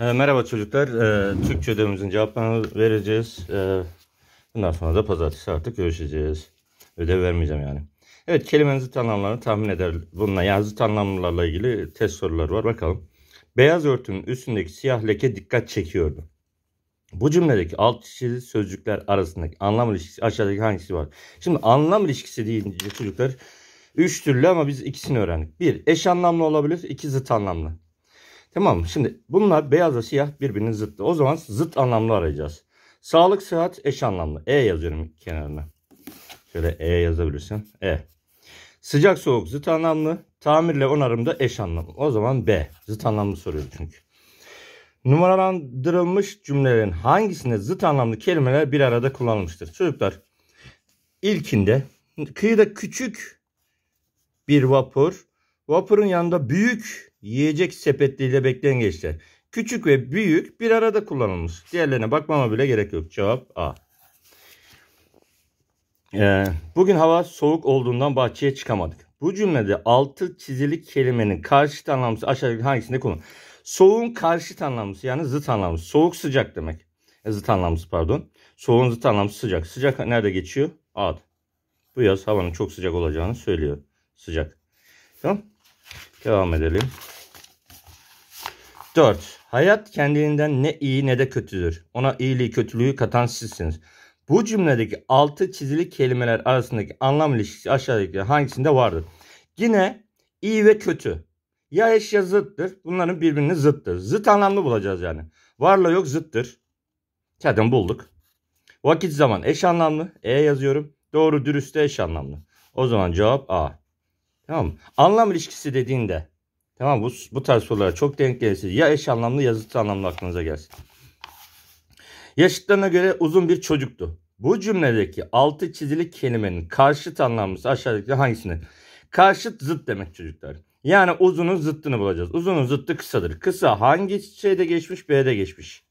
Ee, merhaba çocuklar. E, Türkçe ödevimizin cevaplarını vereceğiz. E, bundan sonra da pazartesi artık görüşeceğiz. Ödev vermeyeceğim yani. Evet kelimenin zıt anlamlarını tahmin eder. Bununla yani zıt anlamlarla ilgili test soruları var. Bakalım. Beyaz örtünün üstündeki siyah leke dikkat çekiyordu. Bu cümledeki alt çizili sözcükler arasındaki anlam ilişkisi aşağıdaki hangisi var? Şimdi anlam ilişkisi deyince çocuklar üç türlü ama biz ikisini öğrendik. Bir eş anlamlı olabilir, iki zıt anlamlı. Tamam Şimdi bunlar beyazla siyah birbirinin zıttı. O zaman zıt anlamlı arayacağız. Sağlık, sıhhat eş anlamlı. E yazıyorum kenarına. Şöyle E yazabilirsin. E. Sıcak soğuk zıt anlamlı. Tamirle onarım da eş anlamlı. O zaman B. Zıt anlamlı soruyor çünkü. Numaralandırılmış cümlelerin hangisinde zıt anlamlı kelimeler bir arada kullanılmıştır? Çocuklar ilkinde kıyıda küçük bir vapur. Vapurun yanında büyük yiyecek sepetleriyle bekleyen gençler. Küçük ve büyük bir arada kullanılmış. Diğerlerine bakmama bile gerek yok. Cevap A. Ee, bugün hava soğuk olduğundan bahçeye çıkamadık. Bu cümlede altı çizilik kelimenin karşıt anlamlısı aşağıdaki hangisinde kullan? Soğuğun karşıt anlamlısı yani zıt anlamlısı. Soğuk sıcak demek. E, zıt anlamlısı pardon. Soğuğun zıt anlamlısı sıcak. Sıcak nerede geçiyor? A'da. Bu yaz havanın çok sıcak olacağını söylüyor. Sıcak. Tamam Devam edelim. 4. Hayat kendiliğinden ne iyi ne de kötüdür. Ona iyiliği kötülüğü katan sizsiniz. Bu cümledeki altı çizili kelimeler arasındaki anlam ilişkisi aşağıdaki hangisinde vardır? Yine iyi ve kötü. Ya eş ya zıttır. Bunların birbirini zıttır. Zıt anlamlı bulacağız yani. Varla yok zıttır. Zaten bulduk. Vakit zaman eş anlamlı. E yazıyorum. Doğru dürüst eş anlamlı. O zaman cevap A. Tamam mı? Anlam ilişkisi dediğinde tamam bu, bu tarz sorulara çok denk gelirse ya eş anlamlı ya zıt anlamlı aklınıza gelsin. Yaşıtlarına göre uzun bir çocuktu. Bu cümledeki altı çizili kelimenin karşıt anlamlısı aşağıdaki hangisini? Karşıt zıt demek çocuklar. Yani uzunun zıttını bulacağız. Uzunun zıttı kısadır. Kısa hangi şeyde geçmiş? B'de geçmiş.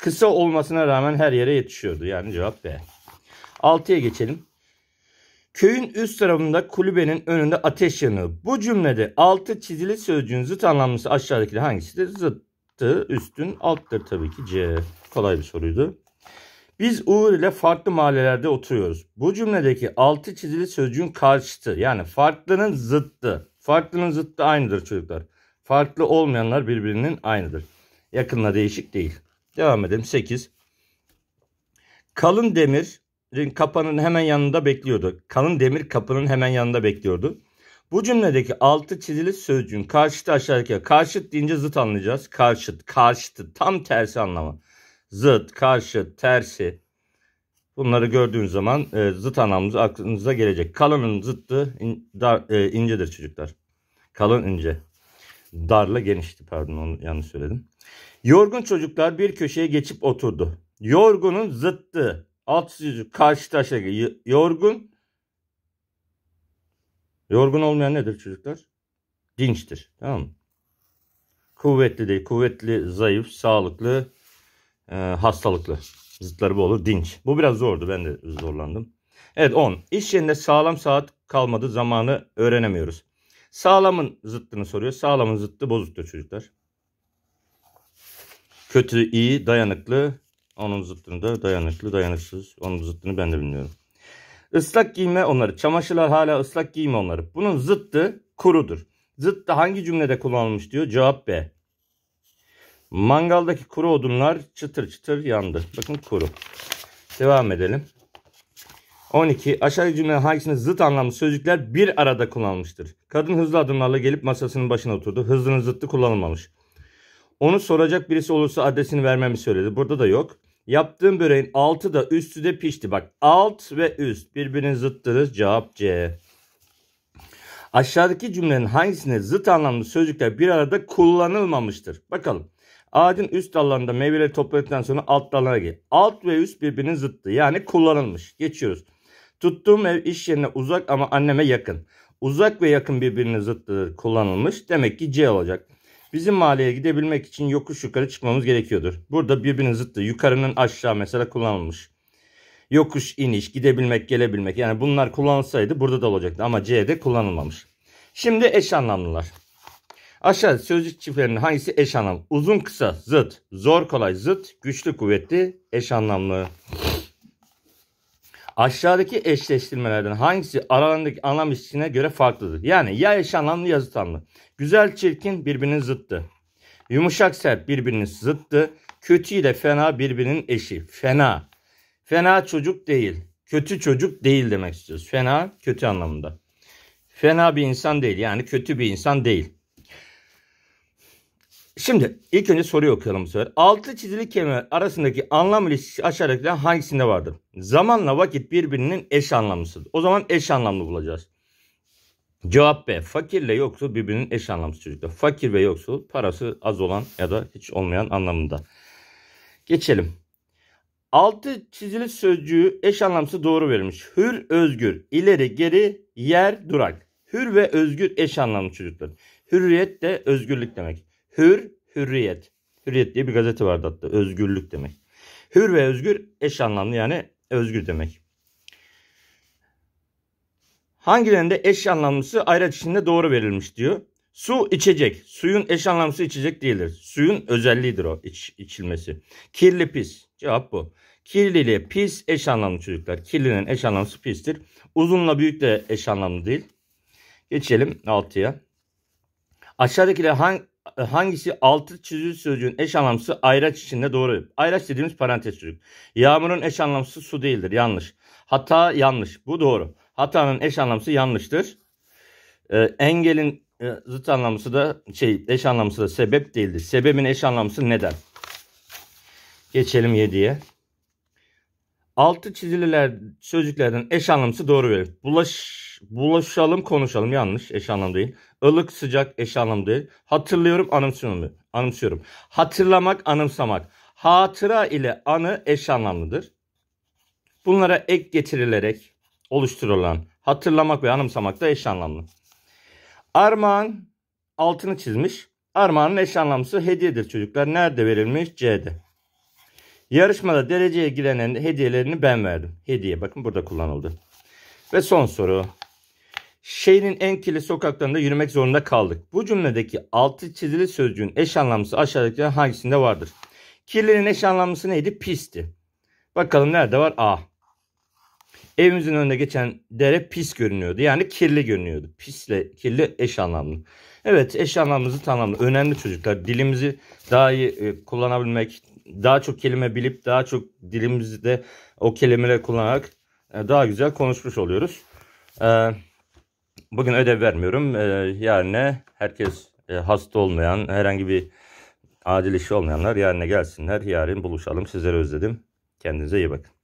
Kısa olmasına rağmen her yere yetişiyordu. Yani cevap B. 6'ya geçelim. Köyün üst tarafında kulübenin önünde ateş yanıyor. Bu cümlede altı çizili sözcüğün zıt anlamlısı aşağıdakiler hangisidir? Zıttı, üstün, alttır tabii ki C. Kolay bir soruydu. Biz Uğur ile farklı mahallelerde oturuyoruz. Bu cümledeki altı çizili sözcüğün karşıtı yani farklının zıttı. Farklının zıttı aynıdır çocuklar. Farklı olmayanlar birbirinin aynıdır. Yakınla değişik değil. Devam edelim. 8. Kalın demir Kapının hemen yanında bekliyordu. Kalın demir kapının hemen yanında bekliyordu. Bu cümledeki altı çizili sözcüğün karşıtı aşağıdaki karşıt deyince zıt anlayacağız. Karşıt, karşıtı tam tersi anlamı. Zıt, karşıt, tersi. Bunları gördüğün zaman e, zıt anlamımız aklınıza gelecek. Kalının zıttı in, dar, e, incedir çocuklar. Kalın ince. Darla genişti pardon onu yanlış söyledim. Yorgun çocuklar bir köşeye geçip oturdu. Yorgunun zıttı Alt sözcük karşı taşa yorgun. Yorgun olmayan nedir çocuklar? Dinçtir. Tamam mı? Kuvvetli değil. Kuvvetli, zayıf, sağlıklı, e, hastalıklı. Zıtları bu olur. Dinç. Bu biraz zordu. Ben de zorlandım. Evet 10. İş yerinde sağlam saat kalmadı. Zamanı öğrenemiyoruz. Sağlamın zıttını soruyor. Sağlamın zıttı bozuktur çocuklar. Kötü, iyi, dayanıklı, onun zıttını da dayanıklı, dayanıksız. Onun zıttını ben de bilmiyorum. Islak giyme onları. Çamaşırlar hala ıslak giyme onları. Bunun zıttı kurudur. Zıttı hangi cümlede kullanılmış diyor? Cevap B. Mangaldaki kuru odunlar çıtır çıtır yandı. Bakın kuru. Devam edelim. 12. Aşağıdaki cümlenin hangisinin zıt anlamlı sözcükler bir arada kullanılmıştır? Kadın hızlı adımlarla gelip masasının başına oturdu. Hızının zıttı kullanılmamış. Onu soracak birisi olursa adresini vermemi söyledi. Burada da yok. Yaptığım böreğin altı da üstü de pişti. Bak alt ve üst birbirinin zıttırız. Cevap C. Aşağıdaki cümlenin hangisinde zıt anlamlı sözcükler bir arada kullanılmamıştır? Bakalım. Ağacın üst dallarında meyveleri topladıktan sonra alt dallara gir. Alt ve üst birbirinin zıttı. Yani kullanılmış. Geçiyoruz. Tuttuğum ev iş yerine uzak ama anneme yakın. Uzak ve yakın birbirinin zıttı kullanılmış. Demek ki C olacak. Bizim mahalleye gidebilmek için yokuş yukarı çıkmamız gerekiyordur. Burada birbirinin zıttı. Yukarının aşağı mesela kullanılmış. Yokuş, iniş, gidebilmek, gelebilmek. Yani bunlar kullanılsaydı burada da olacaktı. Ama C'de kullanılmamış. Şimdi eş anlamlılar. Aşağıda sözcük çiftlerinin hangisi eş anlamlı? Uzun kısa, zıt, zor kolay, zıt, güçlü kuvvetli, eş anlamlı. Aşağıdaki eşleştirmelerden hangisi aralarındaki anlam ilişkisine göre farklıdır? Yani ya eş anlamlı ya zıt anlamlı. Güzel çirkin birbirinin zıttı. Yumuşak sert birbirinin zıttı. Kötü ile fena birbirinin eşi. Fena. Fena çocuk değil. Kötü çocuk değil demek istiyoruz. Fena kötü anlamında. Fena bir insan değil yani kötü bir insan değil. Şimdi ilk önce soruyu okuyalım bu sefer. Altı çizili kelimeler arasındaki anlam ilişkisi aşağıdakilerden hangisinde vardır? Zamanla vakit birbirinin eş anlamlısıdır. O zaman eş anlamlı bulacağız. Cevap B. Fakirle yoksul birbirinin eş anlamlısı çocuklar. Fakir ve yoksul parası az olan ya da hiç olmayan anlamında. Geçelim. Altı çizili sözcüğü eş anlamlısı doğru verilmiş. Hür, özgür, ileri, geri, yer, durak. Hür ve özgür eş anlamlı çocuklar. Hürriyet de özgürlük demek. Hür, Hürriyet. Hürriyet diye bir gazete vardı hatta. Özgürlük demek. Hür ve özgür eş anlamlı yani özgür demek. Hangilerinde eş anlamlısı ayraç içinde doğru verilmiş diyor. Su içecek. Suyun eş anlamlısı içecek değildir. Suyun özelliğidir o iç, içilmesi. Kirli pis. Cevap bu. Kirli ile pis eş anlamlı çocuklar. Kirlinin eş anlamlısı pistir. Uzunla büyük de eş anlamlı değil. Geçelim 6'ya. Aşağıdakiler hangi e, hangisi altı çizili sözcüğün eş anlamlısı ayraç içinde doğru. Ayraç dediğimiz parantez çocuk. Yağmurun eş anlamsı su değildir. Yanlış. Hata yanlış. Bu doğru. Hatanın eş anlamsı yanlıştır. Ee, engelin e, zıt anlamlısı da şey eş anlamlısı da sebep değildir. Sebebin eş anlamlısı neden. Geçelim 7'ye. Altı çizililer sözcüklerden eş anlamlısı doğru verir. Bulaş bulaşalım konuşalım yanlış eş anlam değil. Ilık sıcak eş anlam değil. Hatırlıyorum anımsıyorum. anımsıyorum. Hatırlamak anımsamak. Hatıra ile anı eş anlamlıdır. Bunlara ek getirilerek oluşturulan hatırlamak ve anımsamak da eş anlamlı. Armağan altını çizmiş. Armağanın eş anlamlısı hediyedir çocuklar. Nerede verilmiş? C'de. Yarışmada dereceye girenlerin hediyelerini ben verdim. Hediye bakın burada kullanıldı. Ve son soru şehrin en kirli sokaklarında yürümek zorunda kaldık. Bu cümledeki altı çizili sözcüğün eş anlamlısı aşağıdaki hangisinde vardır? Kirlinin eş anlamlısı neydi? Pisti. Bakalım nerede var? A. Evimizin önünde geçen dere pis görünüyordu. Yani kirli görünüyordu. Pisle kirli eş anlamlı. Evet eş anlamımızı tanımlı. Önemli çocuklar. Dilimizi daha iyi e, kullanabilmek, daha çok kelime bilip daha çok dilimizi de o kelimeleri kullanarak e, daha güzel konuşmuş oluyoruz. Eee bugün ödev vermiyorum. E, yarına herkes e, hasta olmayan, herhangi bir acil işi olmayanlar yarına gelsinler. Yarın buluşalım. Sizleri özledim. Kendinize iyi bakın.